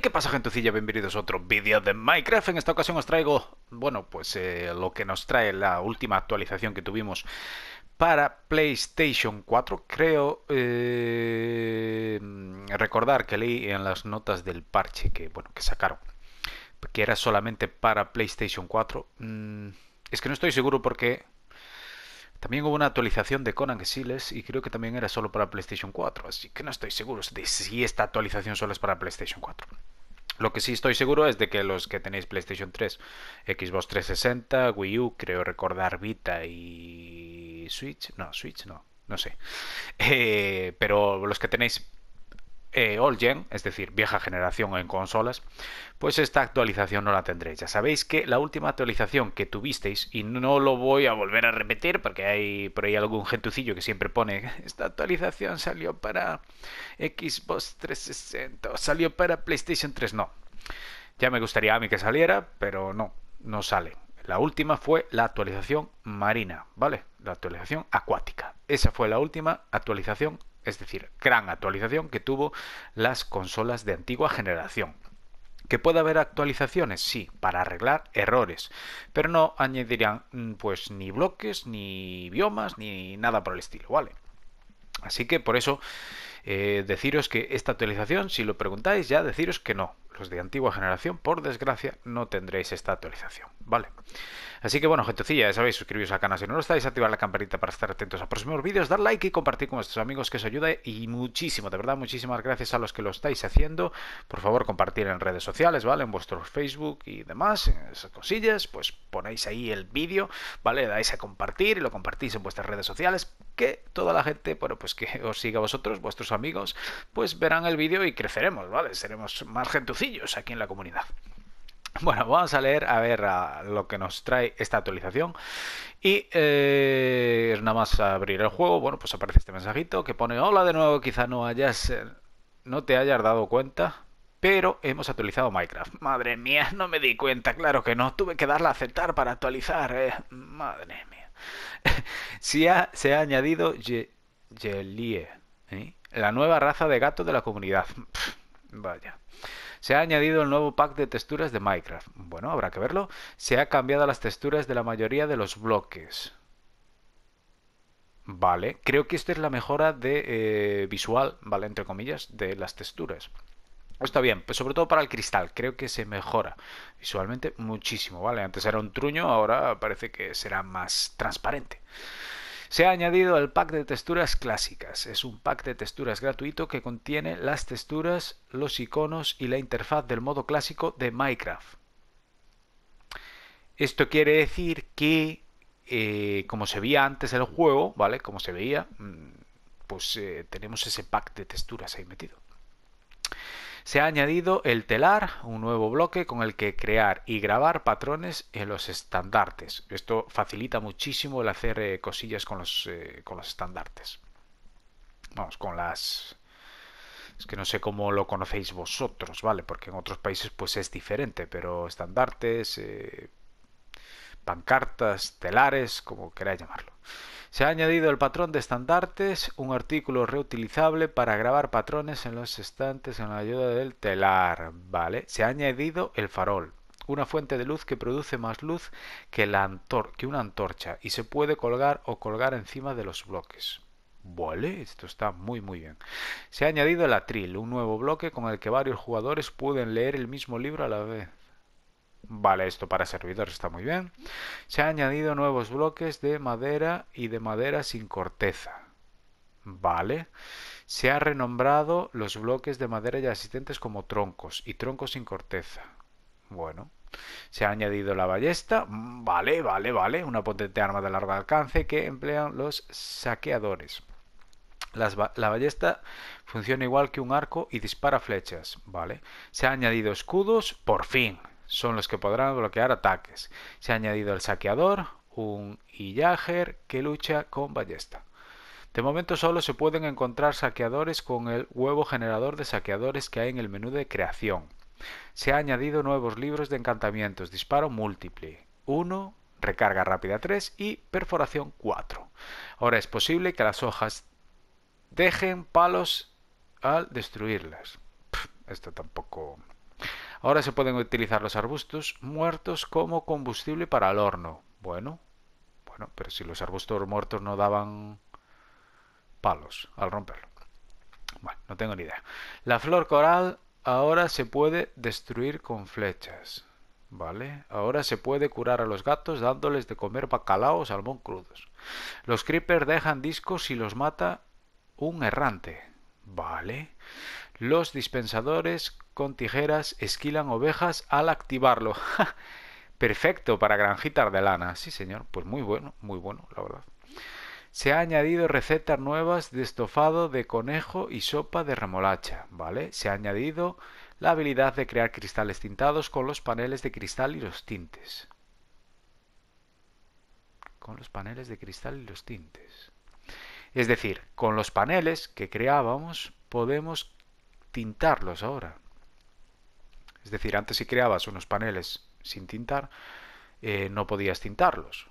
¿qué pasa gentucilla? Bienvenidos a otro vídeo de Minecraft. En esta ocasión os traigo, bueno, pues eh, lo que nos trae la última actualización que tuvimos para PlayStation 4. Creo eh, recordar que leí en las notas del parche que, bueno, que sacaron, que era solamente para PlayStation 4. Mm, es que no estoy seguro porque también hubo una actualización de Conan Exiles y creo que también era solo para PlayStation 4, así que no estoy seguro de si esta actualización solo es para PlayStation 4. Lo que sí estoy seguro es de que los que tenéis PlayStation 3, Xbox 360, Wii U, creo recordar Vita y Switch, no, Switch no, no sé. Eh, pero los que tenéis eh, Gen, es decir, vieja generación en consolas, pues esta actualización no la tendréis. Ya sabéis que la última actualización que tuvisteis, y no lo voy a volver a repetir porque hay por ahí algún gentucillo que siempre pone, esta actualización salió para Xbox 360, salió para PlayStation 3, no. Ya me gustaría a mí que saliera, pero no, no sale. La última fue la actualización marina, ¿vale? La actualización acuática. Esa fue la última actualización es decir, gran actualización que tuvo las consolas de antigua generación. ¿Que puede haber actualizaciones? Sí, para arreglar errores, pero no añadirían mm, pues ni bloques, ni biomas, ni nada por el estilo, ¿vale? Así que por eso eh, deciros que esta actualización, si lo preguntáis ya, deciros que no, los de antigua generación, por desgracia, no tendréis esta actualización, ¿vale? Así que bueno, gentecilla, ya sabéis, suscribiros al canal si no lo estáis, activar la campanita para estar atentos a próximos vídeos, dar like y compartir con vuestros amigos que os ayude y muchísimo, de verdad, muchísimas gracias a los que lo estáis haciendo. Por favor, compartir en redes sociales, ¿vale? En vuestro Facebook y demás, En esas cosillas, pues ponéis ahí el vídeo, ¿vale? dais a compartir y lo compartís en vuestras redes sociales, que toda la gente, bueno, pues que os siga vosotros, vuestros amigos, pues verán el vídeo y creceremos, ¿vale? Seremos más gentecilla aquí en la comunidad. Bueno, vamos a leer a ver lo que nos trae esta actualización. Y eh, nada más abrir el juego, bueno, pues aparece este mensajito que pone hola de nuevo, quizá no hayas, eh, no te hayas dado cuenta, pero hemos actualizado Minecraft. Madre mía, no me di cuenta, claro que no, tuve que darla a aceptar para actualizar, eh. madre mía. si se ha añadido y Yelie, la nueva raza de gato de la comunidad. vaya. Se ha añadido el nuevo pack de texturas de Minecraft. Bueno, habrá que verlo. Se ha cambiado las texturas de la mayoría de los bloques. Vale, creo que esta es la mejora de eh, visual, ¿vale? Entre comillas, de las texturas. Está bien, pues sobre todo para el cristal, creo que se mejora visualmente muchísimo, ¿vale? Antes era un truño, ahora parece que será más transparente. Se ha añadido el pack de texturas clásicas. Es un pack de texturas gratuito que contiene las texturas, los iconos y la interfaz del modo clásico de Minecraft. Esto quiere decir que, eh, como se veía antes el juego, ¿vale? Como se veía, mm, pues eh, tenemos ese pack de texturas ahí metido. Se ha añadido el telar, un nuevo bloque con el que crear y grabar patrones en los estandartes. Esto facilita muchísimo el hacer eh, cosillas eh, con los, estandartes. Vamos, con las... Es que no sé cómo lo conocéis vosotros, ¿vale? Porque en otros países pues es diferente, pero estandartes, eh, pancartas, telares, como queráis llamarlo. Se ha añadido el patrón de estandartes, un artículo reutilizable para grabar patrones en los estantes con la ayuda del telar. Vale, se ha añadido el farol, una fuente de luz que produce más luz que, que una antorcha y se puede colgar o colgar encima de los bloques. Vale, esto está muy muy bien. Se ha añadido el atril, un nuevo bloque con el que varios jugadores pueden leer el mismo libro a la vez. Vale, esto para servidores está muy bien. Se han añadido nuevos bloques de madera y de madera sin corteza. Vale. Se han renombrado los bloques de madera ya existentes como troncos y troncos sin corteza. Bueno. Se ha añadido la ballesta. Vale, vale, vale. Una potente arma de largo alcance que emplean los saqueadores. la ballesta funciona igual que un arco y dispara flechas. Vale. Se ha añadido escudos. Por fin son los que podrán bloquear ataques. Se ha añadido el saqueador, un Illager que lucha con ballesta. De momento solo se pueden encontrar saqueadores con el huevo generador de saqueadores que hay en el menú de creación. Se ha añadido nuevos libros de encantamientos, disparo múltiple 1, recarga rápida 3 y perforación 4. Ahora es posible que las hojas dejen palos al destruirlas. esto tampoco Ahora se pueden utilizar los arbustos muertos como combustible para el horno. Bueno, bueno, pero si los arbustos muertos no daban palos al romperlo. Bueno, no tengo ni idea. La flor coral ahora se puede destruir con flechas. ¿Vale? Ahora se puede curar a los gatos dándoles de comer bacalao o salmón crudos. Los creepers dejan discos si los mata un errante. ¿Vale? Los dispensadores con tijeras esquilan ovejas al activarlo. Perfecto para granjitas de lana. Sí, señor. Pues muy bueno, muy bueno, la verdad. Se ha añadido recetas nuevas de estofado de conejo y sopa de remolacha, ¿vale? Se ha añadido la habilidad de crear cristales tintados con los paneles de cristal y los tintes. Con los paneles de cristal y los tintes. Es decir, con los paneles que creábamos podemos tintarlos ahora. Es decir, antes si creabas unos paneles sin tintar, eh, no podías tintarlos.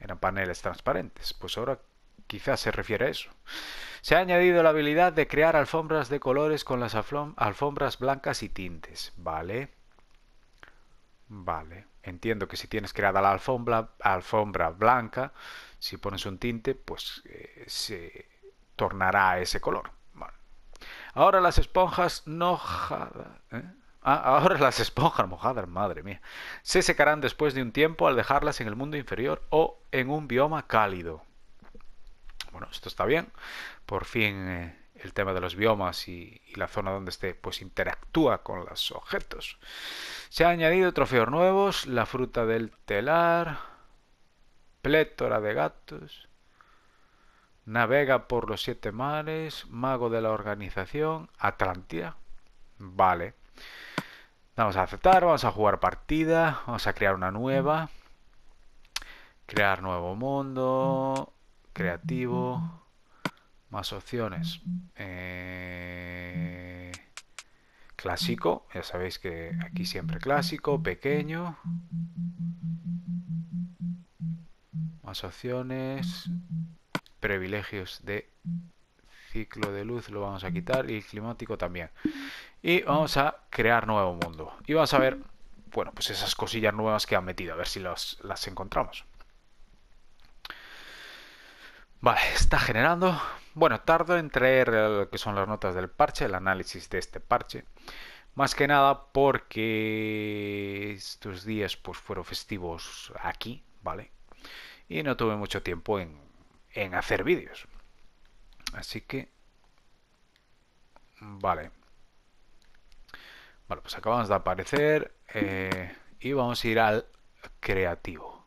Eran paneles transparentes. Pues ahora quizás se refiere a eso. Se ha añadido la habilidad de crear alfombras de colores con las alfombras blancas y tintes. Vale. Vale. Entiendo que si tienes creada la alfombra, alfombra blanca, si pones un tinte, pues eh, se tornará ese color. Ahora las esponjas mojadas. ¿eh? Ah, ahora las esponjas mojadas, madre mía, se secarán después de un tiempo al dejarlas en el mundo inferior o en un bioma cálido. Bueno, esto está bien. Por fin eh, el tema de los biomas y, la zona donde esté, pues interactúa con los objetos. Se han añadido trofeos nuevos, la fruta del telar, plétora de gatos. Navega por los siete mares, mago de la organización, Atlantia... Vale. Vamos a aceptar, vamos a jugar partida, vamos a crear una nueva. Crear nuevo mundo, creativo, más opciones. Eh, clásico, ya sabéis que aquí siempre clásico, pequeño. Más opciones, privilegios de ciclo de luz lo vamos a quitar y el climático también. Y vamos a crear nuevo mundo. Y vamos a ver, bueno, pues esas cosillas nuevas que han metido, a ver si las encontramos. Vale, está generando. Bueno, tardo en traer lo que son las notas del parche, el análisis de este parche. Más que nada porque estos días pues fueron festivos aquí, ¿vale? Y no tuve mucho tiempo en en hacer vídeos. Así que... Vale. Bueno, pues acabamos de aparecer eh, y vamos a ir al creativo.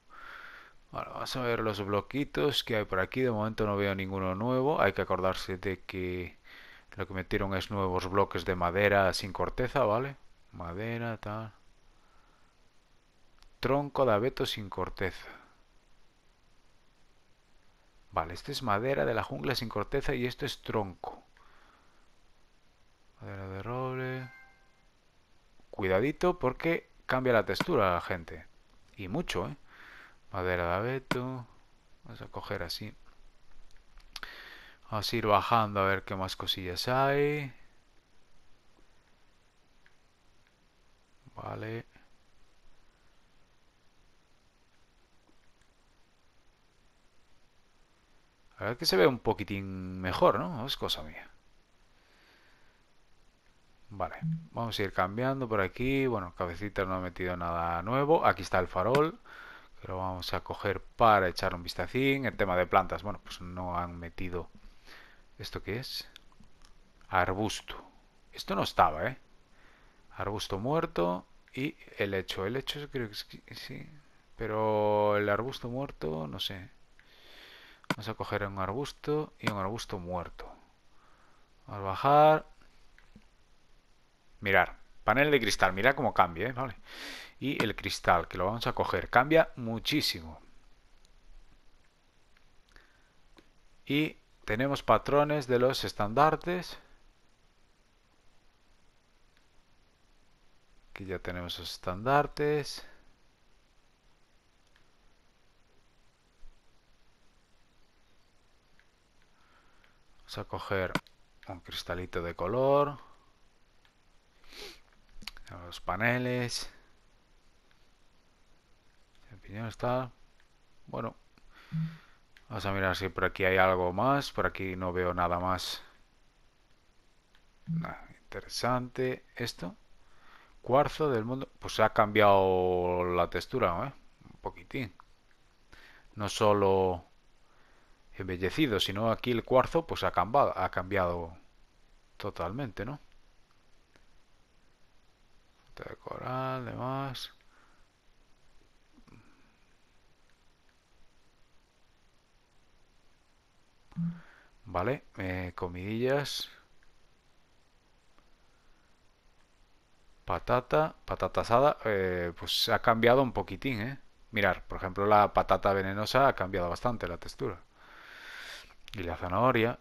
vamos a ver los bloquitos que hay por aquí. De momento no veo ninguno nuevo. Hay que acordarse de que lo que metieron es nuevos bloques de madera sin corteza, ¿vale? Madera, tal. Tronco de abeto sin corteza. Vale, esto es madera de la jungla sin corteza y esto es tronco. Madera de roble. Cuidadito porque cambia la textura la gente. Y mucho, ¿eh? Madera de abeto. Vamos a coger así. Vamos a ir bajando a ver qué más cosillas hay. Vale. A ver que se ve un poquitín mejor, ¿no? Es cosa mía. Vale, vamos a ir cambiando por aquí. Bueno, cabecita no ha metido nada nuevo. Aquí está el farol, que lo vamos a coger para echar un vistacín. El tema de plantas, bueno, pues no han metido... ¿Esto qué es? Arbusto. Esto no estaba, ¿eh? Arbusto muerto y el hecho. El hecho creo que sí, pero el arbusto muerto, no sé. Vamos a coger un arbusto y un arbusto muerto. Vamos a bajar. Mirar. Panel de cristal. Mirad cómo cambia, ¿eh? Vale. Y el cristal, que lo vamos a coger. Cambia muchísimo. Y tenemos patrones de los estandartes. Aquí ya tenemos los estandartes. a coger un cristalito de color. Los paneles. está... Bueno. Vamos a mirar si por aquí hay algo más. Por aquí no veo nada más. interesante. Esto. Cuarzo del mundo. Pues se ha cambiado la textura, ¿eh? Un poquitín. No solo embellecido, sino aquí el cuarzo pues ha cambiado, ha cambiado totalmente, ¿no? De coral, demás. Vale, eh, comidillas. Patata, patata asada, eh, pues ha cambiado un poquitín, ¿eh? Mirar, por ejemplo, la patata venenosa ha cambiado bastante la textura y la zanahoria.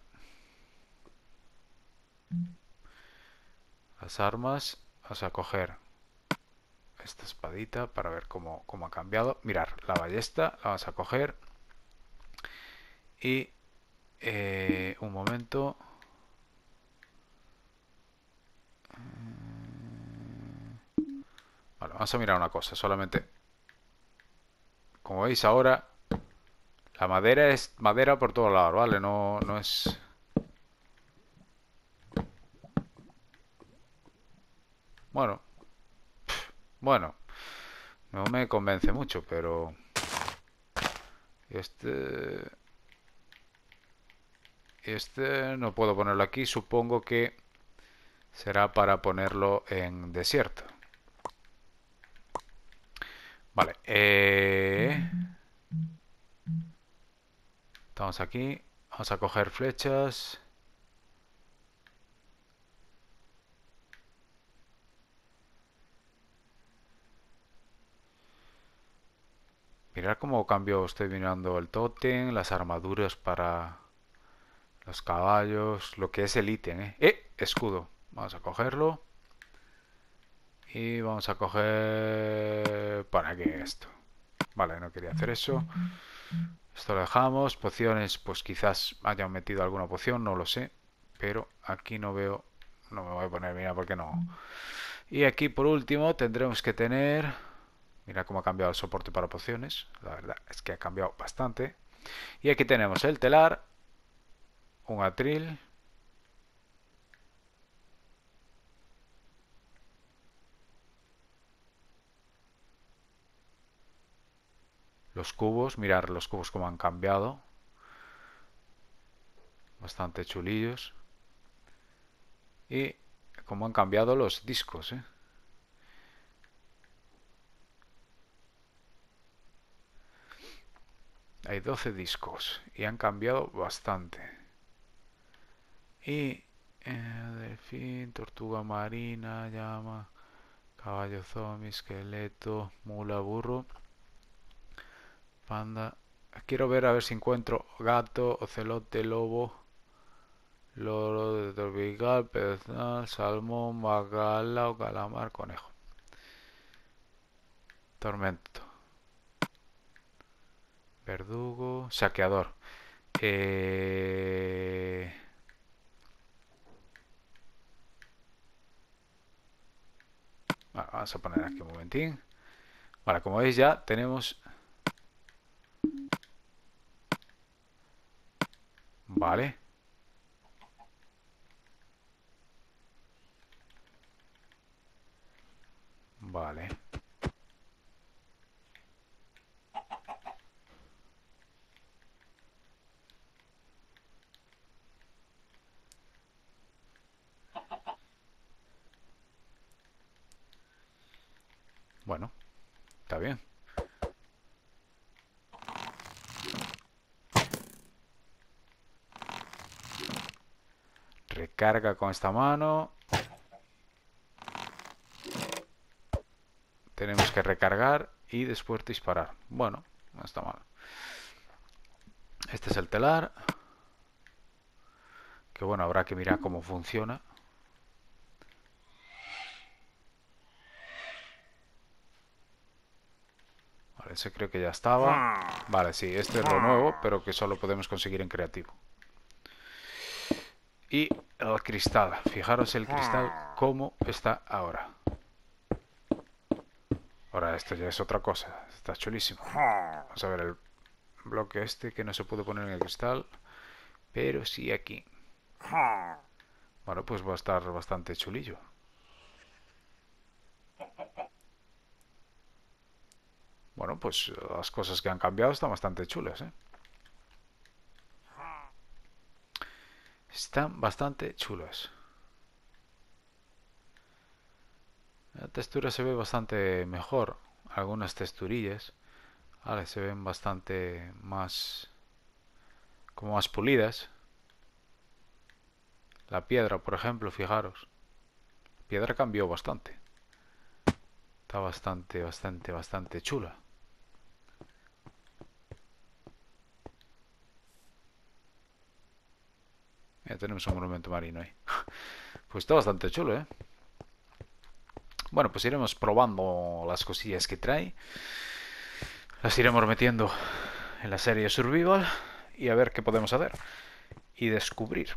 Las armas, vamos a coger esta espadita para ver cómo, ha cambiado. Mirar, la ballesta la vamos a coger y eh, un momento. Vale, vamos a mirar una cosa, solamente como veis ahora la madera es madera por todos lados, ¿vale? No, es... Bueno. Bueno. No me convence mucho, pero... Este... Este no puedo ponerlo aquí. Supongo que será para ponerlo en desierto. Vale. Eh... Estamos aquí. Vamos a coger flechas. Mirad cómo cambio, estoy mirando el totem, las armaduras para los caballos, lo que es el ítem. ¿eh? ¿eh? Escudo. Vamos a cogerlo. Y vamos a coger... ¿Para qué esto? Vale, no quería hacer eso. Esto lo dejamos. Pociones, pues quizás hayan metido alguna poción, no lo sé. Pero aquí no veo... No me voy a poner, mira, porque no. Y aquí por último tendremos que tener... Mira cómo ha cambiado el soporte para pociones. La verdad es que ha cambiado bastante. Y aquí tenemos el telar, un atril, los cubos, mirar los cubos como han cambiado. Bastante chulillos. Y cómo han cambiado los discos. ¿eh? Hay 12 discos y han cambiado bastante. Y eh, delfín, tortuga marina, llama, caballo zombie, esqueleto, mula, burro. Panda. Quiero ver a ver si encuentro gato, ocelote, lobo, loro de torbigal, pez, salmón, magala o calamar, conejo. Tormento. Verdugo, saqueador. Eh, ah, vamos a poner aquí un momentín. Vale, como veis ya tenemos Vale. Vale. Bueno, está bien. carga con esta mano. Tenemos que recargar y después disparar. Bueno, no está mal. Este es el telar. Que bueno, habrá que mirar cómo funciona. Vale, ese creo que ya estaba. Vale, sí, este es lo nuevo, pero que solo podemos conseguir en creativo y el cristal. Fijaros el cristal ah. como está ahora. Ahora esto ya es otra cosa. Está chulísimo. Vamos a ver el bloque este que no se pudo poner en el cristal. Pero sí aquí. Bueno, pues va a estar bastante chulillo. Bueno, pues las cosas que han cambiado están bastante chulas, ¿eh? Están bastante chulas. La textura se ve bastante mejor. Algunas texturillas se ven bastante más como más pulidas. La piedra, por ejemplo, fijaros. La piedra cambió bastante. Está bastante, bastante, bastante chula. Ya tenemos un monumento marino ahí. Pues está bastante chulo, ¿eh? Bueno, pues iremos probando las cosillas que trae. Las iremos metiendo en la serie Survival y a ver qué podemos hacer y descubrir.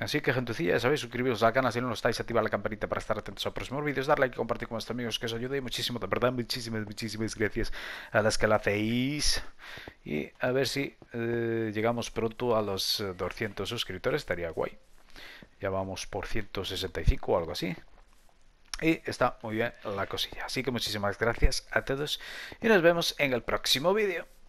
Así que, gentucilla, ya sabéis, suscribiros al canal si no lo estáis, activar la campanita para estar atentos a próximos vídeos, darle like y compartir con vuestros amigos que os ayude. Y muchísimo, de verdad, muchísimas, muchísimas gracias a las que la hacéis. Y a ver si eh, llegamos pronto a los 200 eh, suscriptores, estaría guay. Ya vamos por 165 o algo así. Y está muy bien la cosilla. Así que muchísimas gracias a todos y nos vemos en el próximo vídeo.